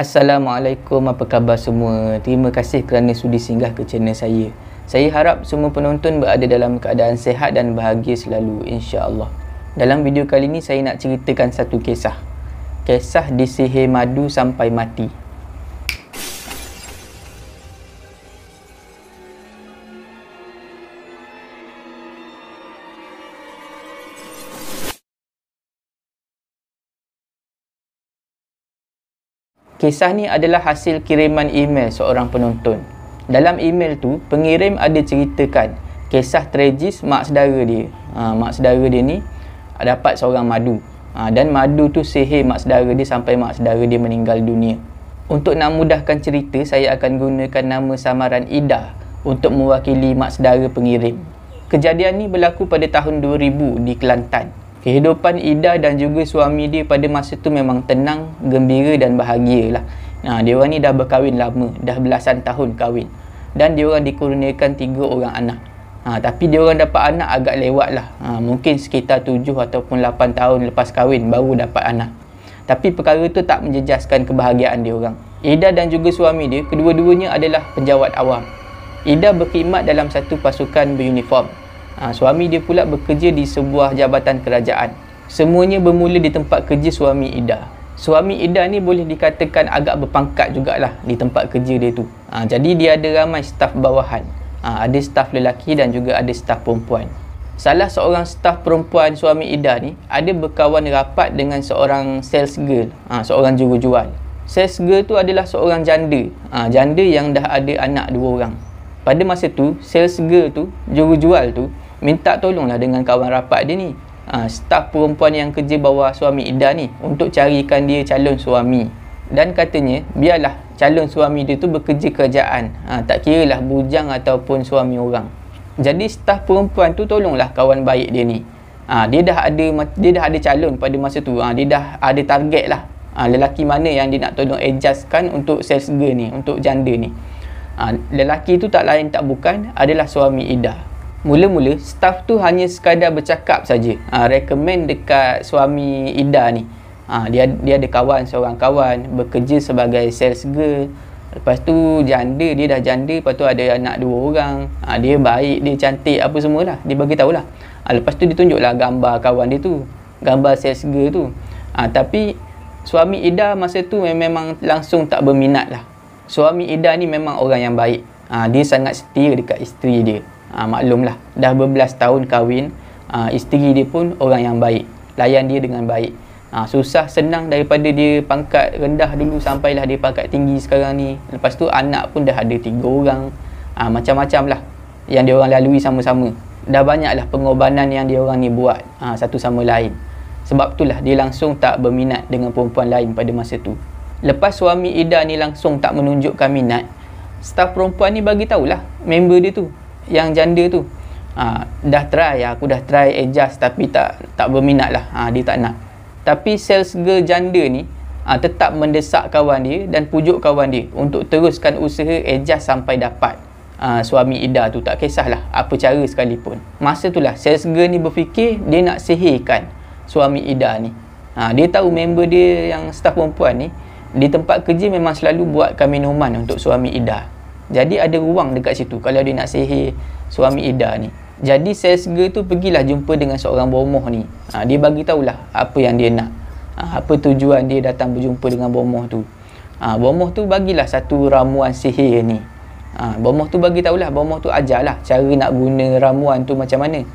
Assalamualaikum, apa khabar semua? Terima kasih kerana sudi singgah ke channel saya. Saya harap semua penonton berada dalam keadaan sehat dan bahagia selalu, insya-Allah. Dalam video kali ini saya nak ceritakan satu kisah. Kisah disihir madu sampai mati. Kisah ni adalah hasil kiriman email seorang penonton. Dalam email tu, pengirim ada ceritakan kisah tragis mak saudara dia. Ha, mak saudara dia ni dapat seorang madu. Ha, dan madu tu sihir mak saudara dia sampai mak saudara dia meninggal dunia. Untuk nak mudahkan cerita, saya akan gunakan nama samaran Ida untuk mewakili mak saudara pengirim. Kejadian ni berlaku pada tahun 2000 di Kelantan kehidupan Ida dan juga suami dia pada masa tu memang tenang, gembira dan bahagia lah. Nah, dia orang ni dah berkahwin lama, dah belasan tahun kahwin. Dan dia orang dikurniakan tiga orang anak. Ha, tapi dia orang dapat anak agak lewat lah. Ha, mungkin sekitar tujuh ataupun lapan tahun lepas kahwin baru dapat anak. Tapi perkara itu tak menjejaskan kebahagiaan dia orang. Ida dan juga suami dia, kedua-duanya adalah penjawat awam. Ida berkhidmat dalam satu pasukan beruniform ha, suami dia pula bekerja di sebuah jabatan kerajaan semuanya bermula di tempat kerja suami Ida suami Ida ni boleh dikatakan agak berpangkat jugalah di tempat kerja dia tu ha, jadi dia ada ramai staf bawahan ha, ada staf lelaki dan juga ada staf perempuan salah seorang staf perempuan suami Ida ni ada berkawan rapat dengan seorang sales girl ha, seorang jual-jual sales girl tu adalah seorang janda ha, janda yang dah ada anak dua orang pada masa tu, sales girl tu, juru jual tu minta tolonglah dengan kawan rapat dia ni ha, staff perempuan yang kerja bawa suami Ida ni untuk carikan dia calon suami dan katanya biarlah calon suami dia tu bekerja kerajaan ha, tak lah bujang ataupun suami orang jadi staf perempuan tu tolonglah kawan baik dia ni ha, dia dah ada dia dah ada calon pada masa tu ha, dia dah ada target lah ha, lelaki mana yang dia nak tolong adjustkan untuk sales girl ni untuk janda ni ha, lelaki tu tak lain tak bukan adalah suami Ida mula-mula staff tu hanya sekadar bercakap saja ha, recommend dekat suami Ida ni ha, dia dia ada kawan seorang kawan bekerja sebagai sales girl lepas tu janda dia dah janda lepas tu ada anak dua orang ha, dia baik dia cantik apa semualah dia bagi tahulah ha, lepas tu dia tunjuklah gambar kawan dia tu gambar sales girl tu ha, tapi suami Ida masa tu memang langsung tak berminat lah suami Ida ni memang orang yang baik ha, dia sangat setia dekat isteri dia ha, lah, dah berbelas tahun kahwin ha, isteri dia pun orang yang baik layan dia dengan baik ha, susah senang daripada dia pangkat rendah dulu sampailah dia pangkat tinggi sekarang ni lepas tu anak pun dah ada tiga orang ha, macam-macam lah yang dia orang lalui sama-sama dah banyaklah pengorbanan yang dia orang ni buat ha, satu sama lain sebab itulah dia langsung tak berminat dengan perempuan lain pada masa tu lepas suami Ida ni langsung tak menunjukkan minat staff perempuan ni bagi tahulah member dia tu yang janda tu ha, dah try aku dah try adjust tapi tak tak berminat lah ha, dia tak nak tapi sales girl janda ni ha, tetap mendesak kawan dia dan pujuk kawan dia untuk teruskan usaha adjust sampai dapat ha, suami Ida tu tak kisahlah apa cara sekalipun masa tu lah sales girl ni berfikir dia nak sihirkan suami Ida ni ha, dia tahu member dia yang staff perempuan ni di tempat kerja memang selalu buatkan minuman untuk suami Ida jadi ada ruang dekat situ kalau dia nak sihir suami Ida ni. Jadi Sesga tu pergilah jumpa dengan seorang bomoh ni. Ha, dia bagi tahulah apa yang dia nak. Ha, apa tujuan dia datang berjumpa dengan bomoh tu. Ha, bomoh tu bagilah satu ramuan sihir ni. Ha, bomoh tu bagi tahulah, bomoh tu ajarlah cara nak guna ramuan tu macam mana.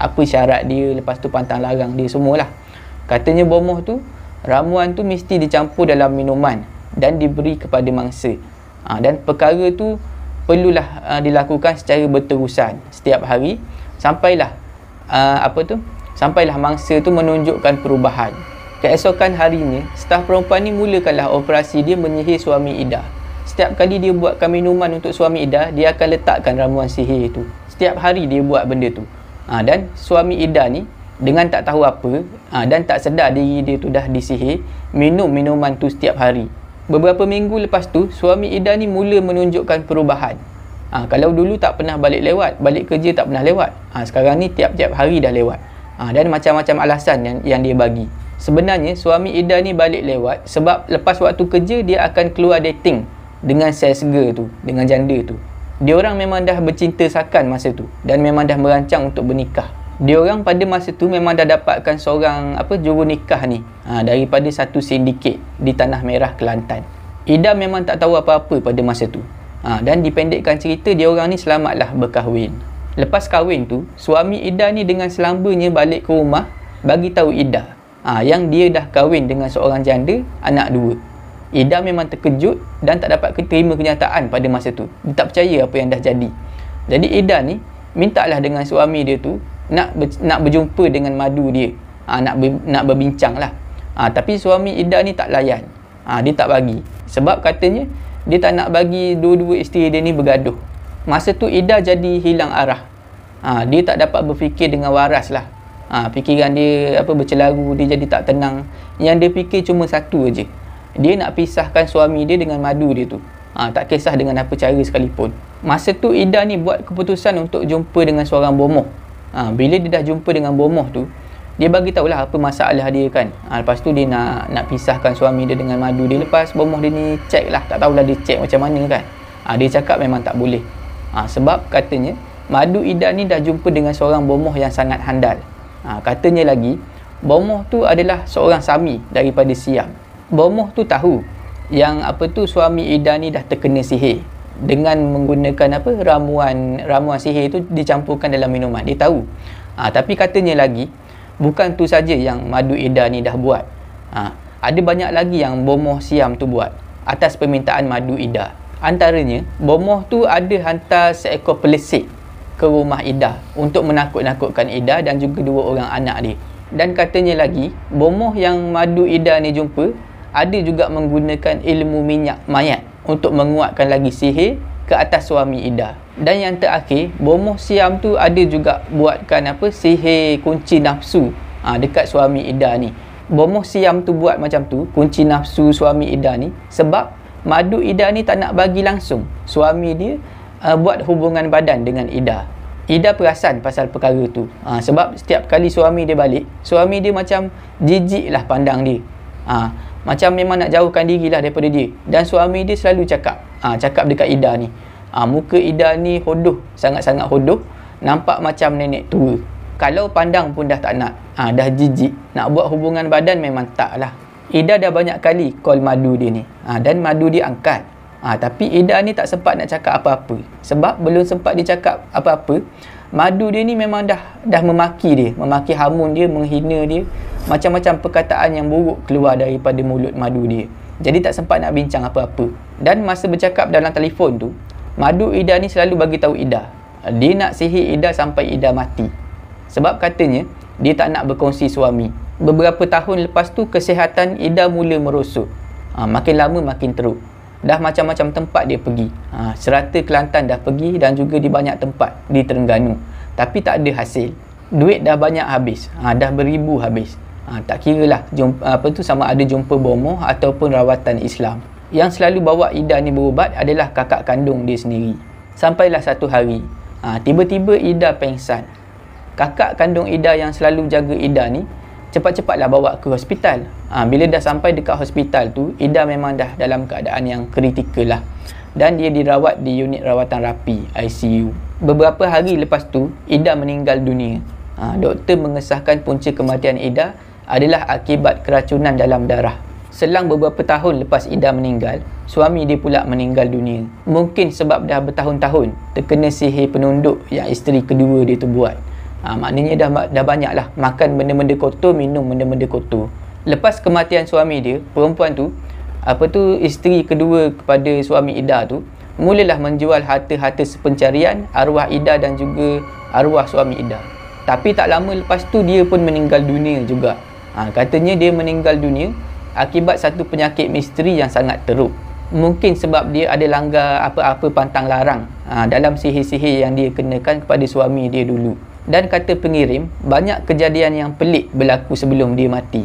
Apa syarat dia, lepas tu pantang larang dia semualah. Katanya bomoh tu, ramuan tu mesti dicampur dalam minuman dan diberi kepada mangsa ha, dan perkara tu perlulah ha, dilakukan secara berterusan setiap hari sampailah ha, apa tu sampailah mangsa tu menunjukkan perubahan keesokan harinya staf perempuan ni mulakanlah operasi dia menyihir suami Ida setiap kali dia buatkan minuman untuk suami Ida dia akan letakkan ramuan sihir itu setiap hari dia buat benda tu ha, dan suami Ida ni dengan tak tahu apa ha, dan tak sedar diri dia tu dah disihir minum minuman tu setiap hari beberapa minggu lepas tu suami Ida ni mula menunjukkan perubahan ha, kalau dulu tak pernah balik lewat balik kerja tak pernah lewat ha, sekarang ni tiap-tiap hari dah lewat ha, dan macam-macam alasan yang, yang dia bagi sebenarnya suami Ida ni balik lewat sebab lepas waktu kerja dia akan keluar dating dengan sales girl tu dengan janda tu dia orang memang dah bercinta sakan masa tu dan memang dah merancang untuk bernikah dia orang pada masa tu memang dah dapatkan seorang apa juru nikah ni ha, daripada satu sindiket di Tanah Merah Kelantan Ida memang tak tahu apa-apa pada masa tu ha, dan dipendekkan cerita dia orang ni selamatlah berkahwin lepas kahwin tu suami Ida ni dengan selambanya balik ke rumah bagi tahu Ida ha, yang dia dah kahwin dengan seorang janda anak dua Ida memang terkejut dan tak dapat terima kenyataan pada masa tu dia tak percaya apa yang dah jadi jadi Ida ni mintalah dengan suami dia tu nak ber, nak berjumpa dengan madu dia ha, nak ber, nak berbincang lah ha, tapi suami Ida ni tak layan ha, dia tak bagi sebab katanya dia tak nak bagi dua-dua isteri dia ni bergaduh masa tu Ida jadi hilang arah ha, dia tak dapat berfikir dengan waras lah ha, fikiran dia apa bercelaru dia jadi tak tenang yang dia fikir cuma satu aje dia nak pisahkan suami dia dengan madu dia tu ha, tak kisah dengan apa cara sekalipun masa tu Ida ni buat keputusan untuk jumpa dengan seorang bomoh ha, bila dia dah jumpa dengan bomoh tu dia bagi tahu lah apa masalah dia kan ha, lepas tu dia nak nak pisahkan suami dia dengan madu dia lepas bomoh dia ni check lah tak tahulah dia check macam mana kan ha, dia cakap memang tak boleh ha, sebab katanya madu Ida ni dah jumpa dengan seorang bomoh yang sangat handal ha, katanya lagi bomoh tu adalah seorang sami daripada siam bomoh tu tahu yang apa tu suami Ida ni dah terkena sihir dengan menggunakan apa ramuan ramuan sihir itu dicampurkan dalam minuman dia tahu ha, tapi katanya lagi bukan tu saja yang madu ida ni dah buat ha, ada banyak lagi yang bomoh siam tu buat atas permintaan madu ida antaranya bomoh tu ada hantar seekor pelesik ke rumah ida untuk menakut-nakutkan ida dan juga dua orang anak dia dan katanya lagi bomoh yang madu ida ni jumpa ada juga menggunakan ilmu minyak mayat untuk menguatkan lagi sihir ke atas suami Ida. Dan yang terakhir, bomoh siam tu ada juga buatkan apa sihir kunci nafsu ha, dekat suami Ida ni. Bomoh siam tu buat macam tu, kunci nafsu suami Ida ni sebab madu Ida ni tak nak bagi langsung suami dia uh, buat hubungan badan dengan Ida. Ida perasan pasal perkara tu. Ha, sebab setiap kali suami dia balik, suami dia macam jijik lah pandang dia. Ha, macam memang nak jauhkan dirilah daripada dia dan suami dia selalu cakap ha, cakap dekat Ida ni ha, muka Ida ni hodoh sangat-sangat hodoh nampak macam nenek tua kalau pandang pun dah tak nak ha, dah jijik nak buat hubungan badan memang tak lah Ida dah banyak kali call madu dia ni ha, dan madu dia angkat ha, tapi Ida ni tak sempat nak cakap apa-apa sebab belum sempat dia cakap apa-apa madu dia ni memang dah dah memaki dia memaki hamun dia menghina dia macam-macam perkataan yang buruk keluar daripada mulut madu dia. Jadi tak sempat nak bincang apa-apa. Dan masa bercakap dalam telefon tu, madu Ida ni selalu bagi tahu Ida. Dia nak sihir Ida sampai Ida mati. Sebab katanya, dia tak nak berkongsi suami. Beberapa tahun lepas tu, kesihatan Ida mula merosot. Ha, makin lama makin teruk. Dah macam-macam tempat dia pergi. Ha, serata Kelantan dah pergi dan juga di banyak tempat di Terengganu. Tapi tak ada hasil. Duit dah banyak habis. Ha, dah beribu habis ha, tak kira lah apa tu sama ada jumpa bomoh ataupun rawatan Islam yang selalu bawa Ida ni berubat adalah kakak kandung dia sendiri sampailah satu hari ha, tiba-tiba Ida pengsan kakak kandung Ida yang selalu jaga Ida ni cepat-cepatlah bawa ke hospital ha, bila dah sampai dekat hospital tu Ida memang dah dalam keadaan yang kritikal lah dan dia dirawat di unit rawatan rapi ICU beberapa hari lepas tu Ida meninggal dunia ha, doktor mengesahkan punca kematian Ida adalah akibat keracunan dalam darah. Selang beberapa tahun lepas Ida meninggal, suami dia pula meninggal dunia. Mungkin sebab dah bertahun-tahun terkena sihir penunduk yang isteri kedua dia tu buat. Ha, maknanya dah, dah banyak lah makan benda-benda kotor, minum benda-benda kotor. Lepas kematian suami dia, perempuan tu, apa tu isteri kedua kepada suami Ida tu, mulalah menjual harta-harta sepencarian arwah Ida dan juga arwah suami Ida. Tapi tak lama lepas tu dia pun meninggal dunia juga ha, katanya dia meninggal dunia akibat satu penyakit misteri yang sangat teruk mungkin sebab dia ada langgar apa-apa pantang larang ha, dalam sihir-sihir yang dia kenakan kepada suami dia dulu dan kata pengirim banyak kejadian yang pelik berlaku sebelum dia mati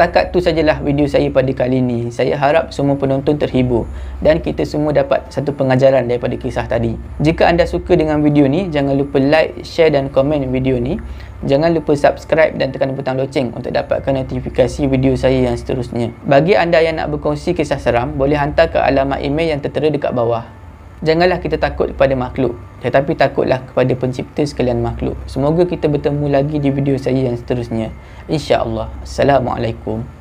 setakat tu sajalah video saya pada kali ini. Saya harap semua penonton terhibur dan kita semua dapat satu pengajaran daripada kisah tadi. Jika anda suka dengan video ni, jangan lupa like, share dan komen video ni. Jangan lupa subscribe dan tekan butang loceng untuk dapatkan notifikasi video saya yang seterusnya. Bagi anda yang nak berkongsi kisah seram, boleh hantar ke alamat email yang tertera dekat bawah janganlah kita takut kepada makhluk tetapi takutlah kepada pencipta sekalian makhluk semoga kita bertemu lagi di video saya yang seterusnya insya-Allah assalamualaikum